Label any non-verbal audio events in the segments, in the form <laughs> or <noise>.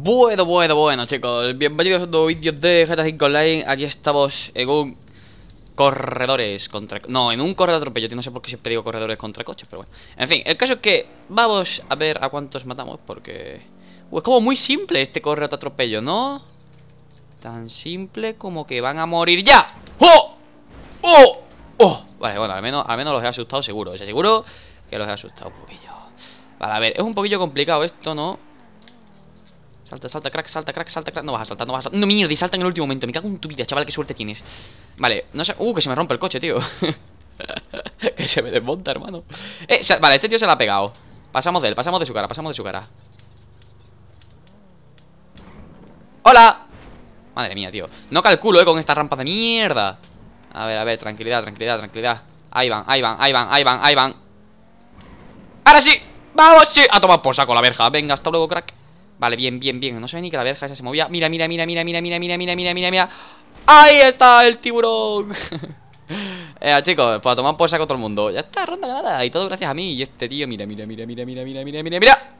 Bueno, bueno, bueno chicos, bienvenidos a otro vídeo de GTA 5 Online Aquí estamos en un corredores contra... No, en un corredor atropello, no sé por qué siempre digo corredores contra coches, pero bueno En fin, el caso es que vamos a ver a cuántos matamos porque... Uh, es como muy simple este corredor atropello, ¿no? Tan simple como que van a morir ya ¡Oh! ¡Oh! ¡Oh! Vale, bueno, al menos, los he asustado seguro, o seguro que los he asustado un poquillo Vale, a ver, es un poquillo complicado esto, ¿no? Salta, salta, crack, salta, crack, salta, crack. No vas a saltar, no vas a saltar. No, mierda, y salta en el último momento. Me cago en tu vida, chaval, qué suerte tienes. Vale, no sé. Uh, que se me rompe el coche, tío. <laughs> que se me desmonta, hermano. Eh, vale, este tío se la ha pegado. Pasamos de él, pasamos de su cara, pasamos de su cara. ¡Hola! Madre mía, tío. No calculo, eh, con esta rampa de mierda. A ver, a ver, tranquilidad, tranquilidad, tranquilidad. Ahí van, ahí van, ahí van, ahí van, ahí van. ¡Ahora sí! ¡Vamos, sí! A tomar por saco la verja. Venga, hasta luego, crack. Vale, bien, bien, bien. No ve ni que la verja esa se movía. Mira, mira, mira, mira, mira, mira, mira, mira, mira, mira, mira. ¡Ahí está el tiburón! eh, chicos, para tomar por saco todo el mundo. Ya está, ronda ganada. Y todo gracias a mí. Y este tío, mira, mira, mira, mira, mira, mira, mira, mira, mira.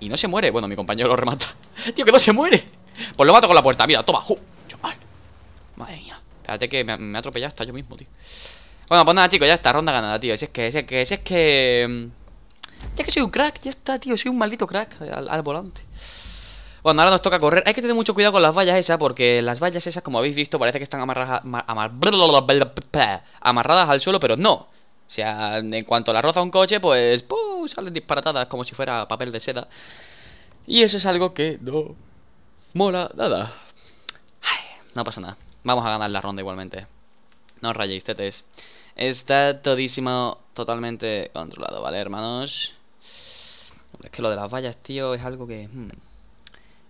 Y no se muere. Bueno, mi compañero lo remata. tío, que no se muere. Pues lo mato con la puerta. Mira, toma. Madre mía. Espérate que me, me atropellado hasta yo mismo, tío. Bueno, pues nada, chicos, ya está, ronda ganada, tío. Si es que, si es que, si es que. Ya que soy un crack, ya está, tío, soy un maldito crack eh, al, volante. Bueno, ahora nos toca correr. Hay que tener mucho cuidado con las vallas esas, porque las vallas esas, como habéis visto, parece que están amarradas, al suelo, pero no. O sea, en cuanto la roza un coche, pues salen disparatadas como si fuera papel de seda. Y eso es algo que no mola nada. no pasa nada. Vamos a ganar la ronda igualmente. No os rayéis, tetes. Está todísimo totalmente controlado, ¿vale, hermanos? Es que lo de las vallas, tío, es algo que... Hmm.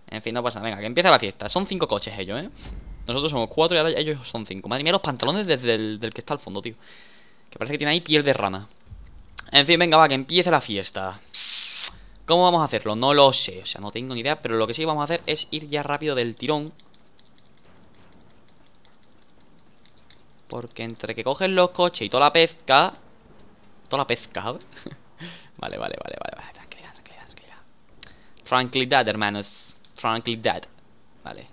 En fin, no pasa. Venga, que empieza la fiesta. Son cinco coches ellos, ¿eh? Nosotros somos cuatro y ahora ellos son cinco. Madre mía, los pantalones desde el del que está al fondo, tío. Que parece que tiene ahí piel de rama En fin, venga, va, que empiece la fiesta. ¿Cómo vamos a hacerlo? No lo sé. O sea, no tengo ni idea. Pero lo que sí vamos a hacer es ir ya rápido del tirón. Porque entre que cogen los coches y toda la pesca... Toda la pesca, <laughs> vale, vale, vale, vale, vale. Tranquilidad, tranquilidad, tranquilidad. hermanos. Tranquilidad. Vale.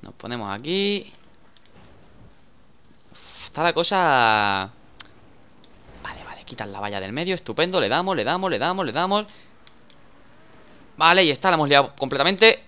Nos ponemos aquí. Está la cosa... Vale, vale. Quitan la valla del medio. Estupendo. Le damos, le damos, le damos, le damos. Vale, y está. La hemos liado completamente.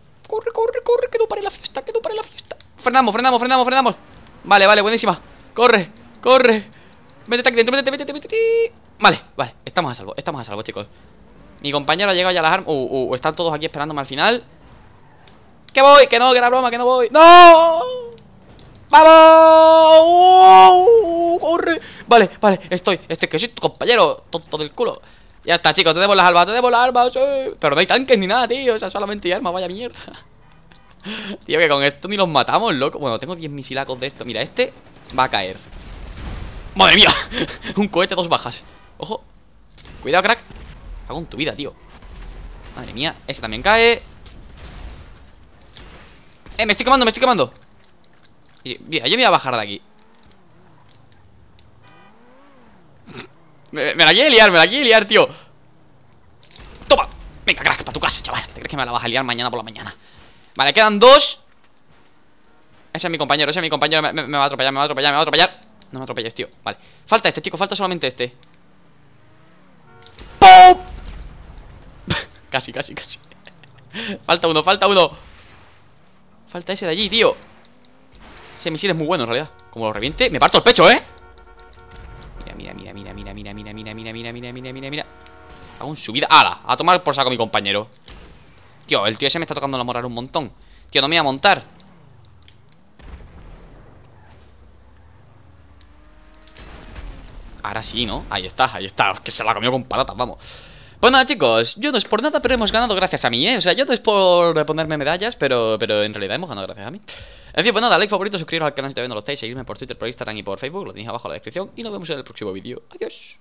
corre, corre, corre, que no pare la fiesta, que no pare la fiesta. Frenamos, frenamos, frenamos, frenamos. Vale, vale, buenísima. Corre, corre. Métete aquí dentro, métete, métete, métete. Vale, vale, estamos a salvo, estamos a salvo, chicos. Mi compañero ha llegado ya a las armas. Uh, uh, están todos aquí esperándome al final. ¡Que voy! ¡Que no, que era broma, que no voy! ¡No! ¡Vamos! ¡Uh, uh, uh, ¡Corre! Vale, vale, estoy, este que soy tu compañero, tonto del culo. Ya está, chicos, debo las albas, debo las armas Pero no hay tanques ni nada, tío. O sea, solamente hay armas, vaya mierda. <laughs> tío, que con esto ni los matamos, loco. Bueno, tengo 10 misilacos de esto. Mira, este va a caer. ¡Madre mía! <laughs> un cohete, dos bajas. Ojo. Cuidado, crack. Hago en tu vida, tío. Madre mía, ese también cae. Eh, me estoy quemando, me estoy quemando. Mira, yo me voy a bajar de aquí. Me, la quiere liar, me la quiere liar, tío Toma Venga, crack, para tu casa, chaval ¿Te crees que me la vas a liar mañana por la mañana? Vale, quedan dos Ese es mi compañero, ese es mi compañero Me, va a atropellar, me va a atropellar, me va a atropellar No me atropelles, tío, vale Falta este, chico, falta solamente este ¡Pum! <laughs> casi, casi, casi Falta uno, falta uno Falta ese de allí, tío Ese misil es muy bueno, en realidad Como lo reviente, me parto el pecho, ¿eh? Mira, mira, mira mira, mira, mira, mira, mira, mira, mira, mira, mira. Hago un subida. ¡Hala! A tomar por saco mi compañero. Tío, el tío ese me está tocando la moral un montón. Tío, no me voy a montar. Ahora sí, ¿no? Ahí está, ahí está. Es que se la comió con patatas, vamos. Pues nada, chicos, yo no es por nada, pero hemos ganado gracias a mí, ¿eh? O sea, yo no es por ponerme medallas, pero, pero en realidad hemos ganado gracias a mí. En fin, pues nada, like favorito, suscribiros al canal si todavía no lo estáis, seguirme por Twitter, por Instagram y por Facebook, lo tenéis abajo en la descripción, y nos vemos en el próximo vídeo. Adiós.